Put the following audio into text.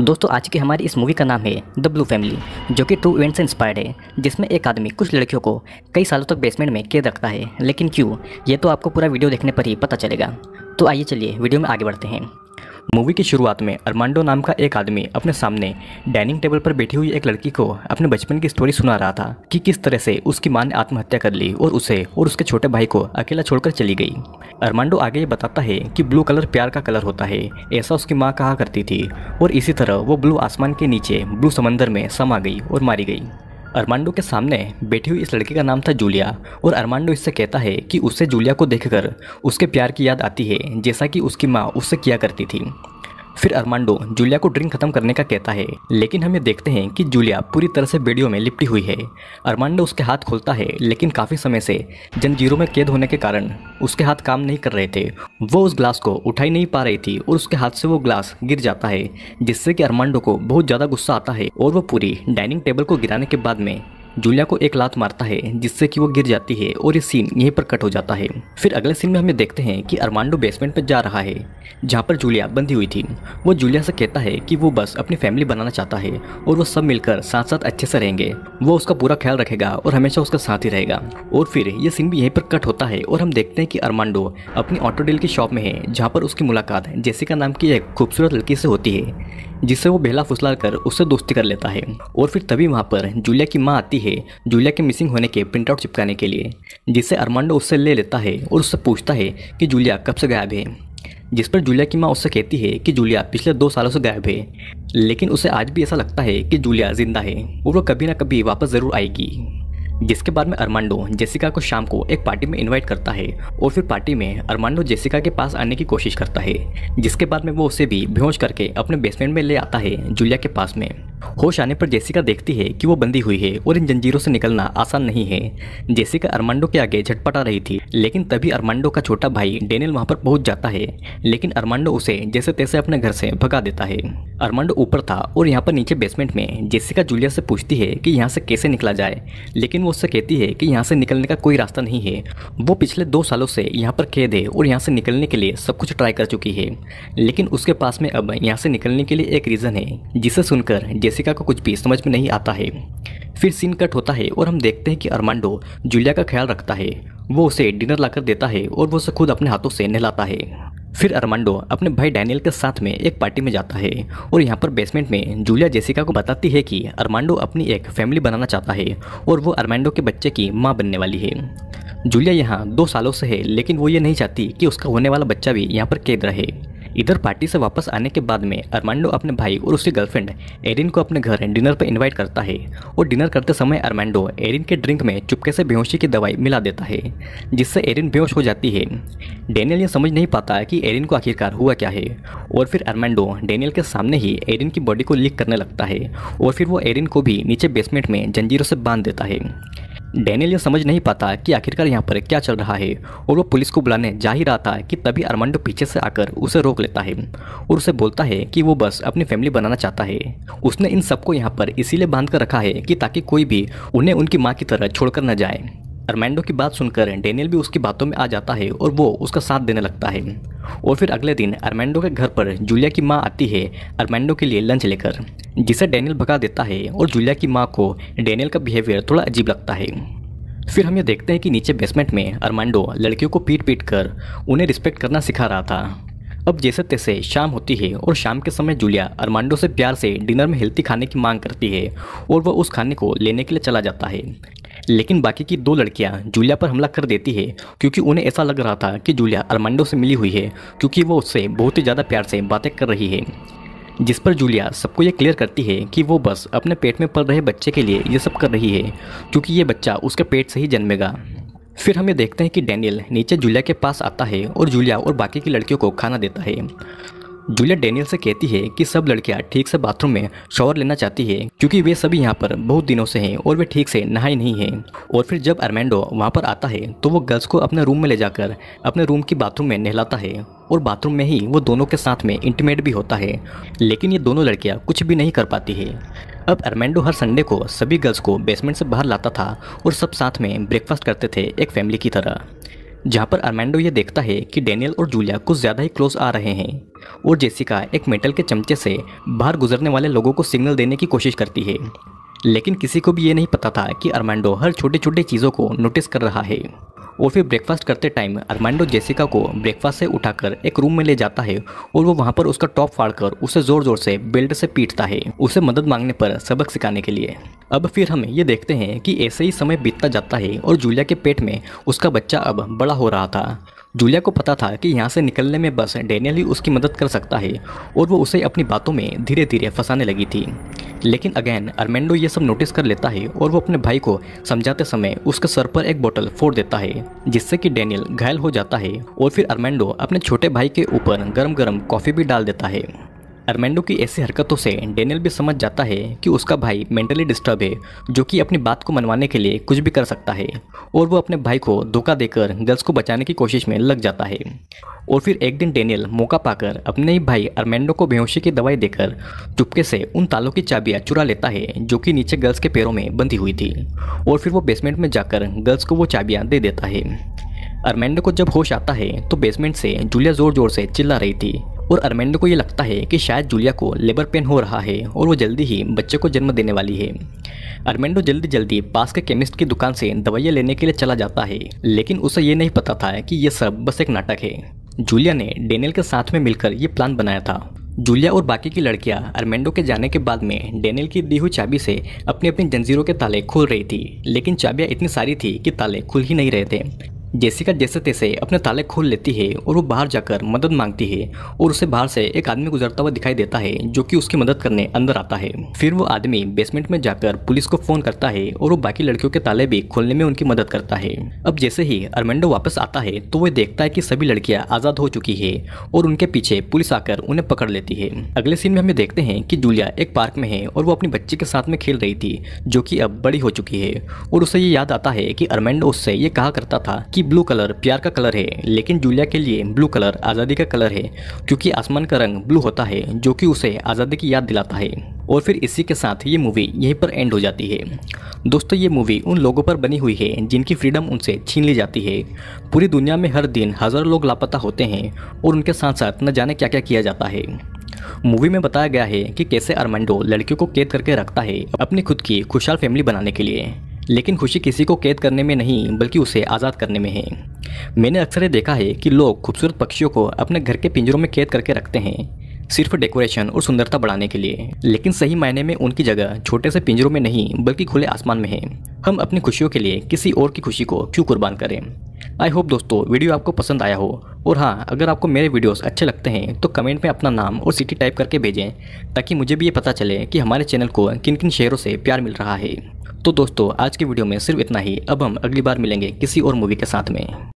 दोस्तों आज की हमारी इस मूवी का नाम है द ब्लू फैमिली जो कि ट्रू इवेंट से इंस्पायर्ड है जिसमें एक आदमी कुछ लड़कियों को कई सालों तक बेसमेंट में कैद रखता है लेकिन क्यों ये तो आपको पूरा वीडियो देखने पर ही पता चलेगा तो आइए चलिए वीडियो में आगे बढ़ते हैं मूवी की शुरुआत में अरमांडो नाम का एक आदमी अपने सामने डाइनिंग टेबल पर बैठी हुई एक लड़की को अपने बचपन की स्टोरी सुना रहा था कि किस तरह से उसकी मां ने आत्महत्या कर ली और उसे और उसके छोटे भाई को अकेला छोड़कर चली गई अरमांडो आगे ये बताता है कि ब्लू कलर प्यार का कलर होता है ऐसा उसकी माँ कहा करती थी और इसी तरह वो ब्लू आसमान के नीचे ब्लू समंदर में समा गई और मारी गई अरमांडो के सामने बैठी हुई इस लड़की का नाम था जूलिया और अरमांडो इससे कहता है कि उससे जूलिया को देखकर उसके प्यार की याद आती है जैसा कि उसकी माँ उससे किया करती थी फिर अरमांडो जूलिया को ड्रिंक खत्म करने का कहता है लेकिन हम ये देखते हैं कि जूलिया पूरी तरह से वीडियो में लिपटी हुई है अरमांडो उसके हाथ खोलता है लेकिन काफ़ी समय से जंजीरों में कैद होने के कारण उसके हाथ काम नहीं कर रहे थे वो उस ग्लास को उठा नहीं पा रही थी और उसके हाथ से वो ग्लास गिर जाता है जिससे कि अरमांडो को बहुत ज़्यादा गुस्सा आता है और वो पूरी डाइनिंग टेबल को गिराने के बाद में जूलिया को एक लात मारता है जिससे कि वो गिर जाती है और ये सीन यहीं पर कट हो जाता है फिर अगले सीन में हमें देखते हैं कि अरमांडो बेसमेंट पर जा रहा है जहाँ पर जूलिया बंधी हुई थी वो जूलिया से कहता है कि वो बस अपनी फैमिली बनाना चाहता है और वो सब मिलकर साथ साथ अच्छे से रहेंगे वो उसका पूरा ख्याल रखेगा और हमेशा उसका साथ ही रहेगा और फिर ये सीन भी यहीं पर कट होता है और हम देखते हैं कि अरमांडो अपनी ऑटो डील की शॉप में है जहाँ पर उसकी मुलाकात जेसिका नाम की एक खूबसूरत लड़की से होती है जिससे वो बेला फुसला कर उससे दोस्ती कर लेता है और फिर तभी वहाँ पर जूलिया की माँ आती है जूलिया के मिसिंग होने के प्रिंटआउट चिपकाने के लिए जिससे अरमांडो उससे ले लेता है और उससे पूछता है कि जूलिया कब से गायब है जिस पर जूलिया की माँ उससे कहती है कि जूलिया पिछले दो सालों से गायब है लेकिन उसे आज भी ऐसा लगता है कि जूलिया जिंदा है और वो कभी ना कभी वापस ज़रूर आएगी जिसके बाद में अरमांडो जेसिका को शाम को एक पार्टी में इनवाइट करता है और फिर पार्टी में अरमांडो जेसिका के पास आने की कोशिश करता है जिसके बाद में वो उसे भी बेहोश करके अपने बेसमेंट में ले आता है जूलिया के पास में होश आने पर जेसिका देखती है कि वो बंदी हुई है और इन जंजीरों से निकलना आसान नहीं है जेसिका अरमांडो के आगे झटपटा रही थी लेकिन तभी अरमांडो का छोटा भाई डेनियल वहाँ पर पहुँच जाता है लेकिन अरमांडो उसे जैसे तैसे अपने घर से भगा देता है अरमंड ऊपर था और यहाँ पर नीचे बेसमेंट में जेसिका जूलिया से पूछती है कि यहाँ से कैसे निकला जाए लेकिन वो उससे कहती है कि यहाँ से निकलने का कोई रास्ता नहीं है वो पिछले दो सालों से यहाँ पर कैद है और यहाँ से निकलने के लिए सब कुछ ट्राई कर चुकी है लेकिन उसके पास में अब यहाँ से निकलने के लिए एक रीज़न है जिसे सुनकर जेसिका को कुछ भी समझ में नहीं आता है फिर सीन कट होता है और हम देखते हैं कि अरमांडो जूलिया का ख्याल रखता है वो उसे डिनर लाकर देता है और वो उसे खुद अपने हाथों से नहलाता है फिर अरमांडो अपने भाई डैनियल के साथ में एक पार्टी में जाता है और यहाँ पर बेसमेंट में जूलिया जेसिका को बताती है कि अरमांडो अपनी एक फैमिली बनाना चाहता है और वो अरमांडो के बच्चे की माँ बनने वाली है जूलिया यहाँ दो सालों से है लेकिन वो ये नहीं चाहती कि उसका होने वाला बच्चा भी यहाँ पर कैद रहे इधर पार्टी से वापस आने के बाद में अरमांडो अपने भाई और उसकी गर्लफ्रेंड एरिन को अपने घर डिनर पर इनवाइट करता है और डिनर करते समय अरमांडो एरिन के ड्रिंक में चुपके से बेहोशी की दवाई मिला देता है जिससे एरिन बेहोश हो जाती है डेनियल यह समझ नहीं पाता कि एरिन को आखिरकार हुआ क्या है और फिर अरमांडो डेनियल के सामने ही एरिन की बॉडी को लीक करने लगता है और फिर वो एरिन को भी नीचे बेसमेंट में जंजीरों से बांध देता है डैनियल यह समझ नहीं पाता कि आखिरकार यहाँ पर क्या चल रहा है और वो पुलिस को बुलाने जा ही रहा था कि तभी अरमांडो पीछे से आकर उसे रोक लेता है और उसे बोलता है कि वो बस अपनी फैमिली बनाना चाहता है उसने इन सबको यहाँ पर इसीलिए बांध कर रखा है कि ताकि कोई भी उन्हें उनकी माँ की तरह छोड़कर न जाए अर्मेंडो की बात सुनकर डेनियल भी उसकी बातों में आ जाता है और वो उसका साथ देने लगता है और फिर अगले दिन अर्मेंडो के घर पर जूलिया की माँ आती है अर्मेंडो के लिए लंच लेकर जिसे डेनियल भगा देता है और जूलिया की माँ को डेनियल का बिहेवियर थोड़ा अजीब लगता है फिर हम ये देखते हैं कि नीचे बेसमेंट में अरमांडो लड़कियों को पीट पीट कर उन्हें रिस्पेक्ट करना सिखा रहा था अब जैसे तैसे शाम होती है और शाम के समय जूलिया अरमांडो से प्यार से डिनर में हेल्थी खाने की मांग करती है और वह उस खाने को लेने के लिए चला जाता है लेकिन बाकी की दो लड़कियां जूलिया पर हमला कर देती है क्योंकि उन्हें ऐसा लग रहा था कि जूलिया अरमांडो से मिली हुई है क्योंकि वो उससे बहुत ही ज़्यादा प्यार से बातें कर रही है जिस पर जूलिया सबको ये क्लियर करती है कि वो बस अपने पेट में पल रहे बच्चे के लिए ये सब कर रही है क्योंकि ये बच्चा उसके पेट से ही जन्मेगा फिर हम ये देखते हैं कि डैनियल नीचे जूलिया के पास आता है और जूलिया और बाकी की लड़कियों को खाना देता है जूलिया डेनियल से कहती है कि सब लड़कियां ठीक से बाथरूम में शॉवर लेना चाहती है क्योंकि वे सभी यहाँ पर बहुत दिनों से हैं और वे ठीक से नहाई नहीं हैं और फिर जब अर्मेंडो वहाँ पर आता है तो वो गर्ल्स को अपने रूम में ले जाकर अपने रूम की बाथरूम में नहलाता है और बाथरूम में ही वो दोनों के साथ में इंटीमेट भी होता है लेकिन ये दोनों लड़कियाँ कुछ भी नहीं कर पाती है अब अर्मेंडो हर संडे को सभी गर्ल्स को बेसमेंट से बाहर लाता था और सब साथ में ब्रेकफास्ट करते थे एक फैमिली की तरह जहाँ पर अर्मेंडो ये देखता है कि डेनियल और जूलिया कुछ ज़्यादा ही क्लोज आ रहे हैं और जेसिका एक मेटल के चमचे से बाहर गुजरने वाले लोगों को सिग्नल देने की कोशिश करती है लेकिन किसी को भी ये नहीं पता था कि अर्मेंडो हर छोटे छोटे चीज़ों को नोटिस कर रहा है और फिर ब्रेकफास्ट करते टाइम अरमांडो जेसिका को ब्रेकफास्ट से उठाकर एक रूम में ले जाता है और वो वहाँ पर उसका टॉप फाड़कर उसे ज़ोर ज़ोर से बेल्ट से पीटता है उसे मदद मांगने पर सबक सिखाने के लिए अब फिर हम ये देखते हैं कि ऐसे ही समय बीतता जाता है और जूलिया के पेट में उसका बच्चा अब बड़ा हो रहा था जूलिया को पता था कि यहाँ से निकलने में बस डेनियल ही उसकी मदद कर सकता है और वो उसे अपनी बातों में धीरे धीरे फंसाने लगी थी लेकिन अगेन अर्मेंडो ये सब नोटिस कर लेता है और वो अपने भाई को समझाते समय उसके सर पर एक बोतल फोड़ देता है जिससे कि डेनियल घायल हो जाता है और फिर अर्मेंडो अपने छोटे भाई के ऊपर गर्म गर्म कॉफ़ी भी डाल देता है अरमेंडो की ऐसी हरकतों से डेनियल भी समझ जाता है कि उसका भाई मेंटली डिस्टर्ब है जो कि अपनी बात को मनवाने के लिए कुछ भी कर सकता है और वो अपने भाई को धोखा देकर गर्ल्स को बचाने की कोशिश में लग जाता है और फिर एक दिन डेनियल मौका पाकर अपने ही भाई अरमेंडो को बेहोशी की दवाई देकर चुपके से उन तालों की चाबियाँ चुरा लेता है जो कि नीचे गर्ल्स के पैरों में बंधी हुई थी और फिर वो बेसमेंट में जाकर गर्ल्स को वो चाबियाँ दे देता है अरमेंडो को जब होश आता है तो बेसमेंट से जूलिया जोर जोर से चिल्ला रही थी और अरमेंडो को ये लगता है कि शायद जूलिया को लेबर पेन हो रहा है और वो जल्दी ही बच्चे को जन्म देने वाली है अरमेंडो जल्दी जल्दी पास के केमिस्ट की दुकान से दवाइयाँ लेने के लिए चला जाता है लेकिन उसे ये नहीं पता था कि यह सब बस एक नाटक है जूलिया ने डेनियल के साथ में मिलकर ये प्लान बनाया था जूलिया और बाकी की लड़कियां अरमेंडो के जाने के बाद में डेनियल की दी हुई चाबी से अपनी अपनी जंजीरों के ताले खोल रही थी लेकिन चाबियां इतनी सारी थी कि ताले खुल ही नहीं रहे थे जेसिका जैसे तैसे अपने ताले खोल लेती है और वो बाहर जाकर मदद मांगती है और उसे बाहर से एक आदमी गुजरता हुआ दिखाई देता है जो कि उसकी मदद करने अंदर आता है फिर वो आदमी बेसमेंट में जाकर पुलिस को फोन करता है और वो बाकी लड़कियों के ताले भी खोलने में उनकी मदद करता है अब जैसे ही अरमेंडो वापस आता है तो वह देखता है की सभी लड़कियां आज़ाद हो चुकी है और उनके पीछे पुलिस आकर उन्हें पकड़ लेती है अगले सीन में हमें देखते हैं की जूलिया एक पार्क में है और वो अपनी बच्ची के साथ में खेल रही थी जो की अब बड़ी हो चुकी है और उसे ये याद आता है की अरमेंडो उससे ये कहा करता था की ब्लू कलर प्यार का कलर है लेकिन जूलिया के लिए ब्लू कलर आज़ादी का कलर है क्योंकि आसमान का रंग ब्लू होता है जो कि उसे आज़ादी की याद दिलाता है और फिर इसी के साथ ये मूवी यहीं पर एंड हो जाती है दोस्तों ये मूवी उन लोगों पर बनी हुई है जिनकी फ्रीडम उनसे छीन ली जाती है पूरी दुनिया में हर दिन हज़ारों लोग लापता होते हैं और उनके साथ साथ न जाने क्या क्या किया जाता है मूवी में बताया गया है कि कैसे अरमैंडो लड़कियों को कैद करके रखता है अपनी खुद की खुशहाल फैमिली बनाने के लिए लेकिन खुशी किसी को कैद करने में नहीं बल्कि उसे आज़ाद करने में है मैंने अक्सर ये देखा है कि लोग खूबसूरत पक्षियों को अपने घर के पिंजरों में कैद करके रखते हैं सिर्फ डेकोरेशन और सुंदरता बढ़ाने के लिए लेकिन सही मायने में उनकी जगह छोटे से पिंजरों में नहीं बल्कि खुले आसमान में है हम अपनी खुशियों के लिए किसी और की खुशी को क्यों कुर्बान करें आई होप दोस्तों वीडियो आपको पसंद आया हो और हाँ अगर आपको मेरे वीडियोस अच्छे लगते हैं तो कमेंट में अपना नाम और सिटी टाइप करके भेजें ताकि मुझे भी ये पता चले कि हमारे चैनल को किन किन शहरों से प्यार मिल रहा है तो दोस्तों आज की वीडियो में सिर्फ इतना ही अब हम अगली बार मिलेंगे किसी और मूवी के साथ में